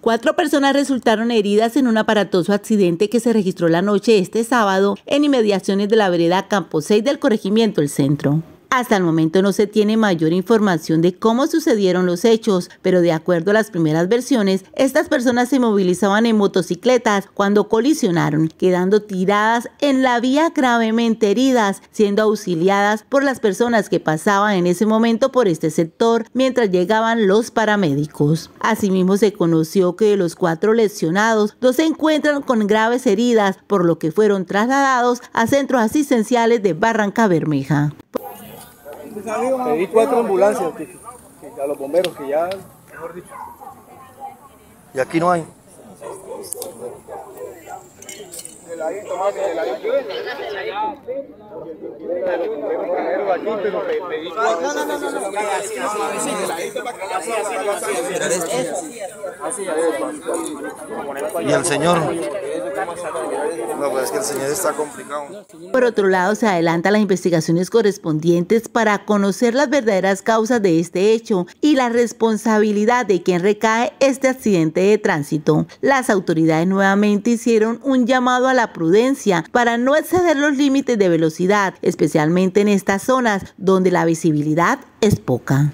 Cuatro personas resultaron heridas en un aparatoso accidente que se registró la noche este sábado en inmediaciones de la vereda Campo 6 del corregimiento El Centro. Hasta el momento no se tiene mayor información de cómo sucedieron los hechos, pero de acuerdo a las primeras versiones, estas personas se movilizaban en motocicletas cuando colisionaron, quedando tiradas en la vía gravemente heridas, siendo auxiliadas por las personas que pasaban en ese momento por este sector mientras llegaban los paramédicos. Asimismo se conoció que de los cuatro lesionados, dos se encuentran con graves heridas, por lo que fueron trasladados a centros asistenciales de Barranca Bermeja. Pedí cuatro ambulancias a los bomberos, que ya, Y aquí no hay. Y el señor. Pues que está complicado. Por otro lado, se adelantan las investigaciones correspondientes para conocer las verdaderas causas de este hecho y la responsabilidad de quien recae este accidente de tránsito. Las autoridades nuevamente hicieron un llamado a la prudencia para no exceder los límites de velocidad, especialmente en estas zonas donde la visibilidad es poca.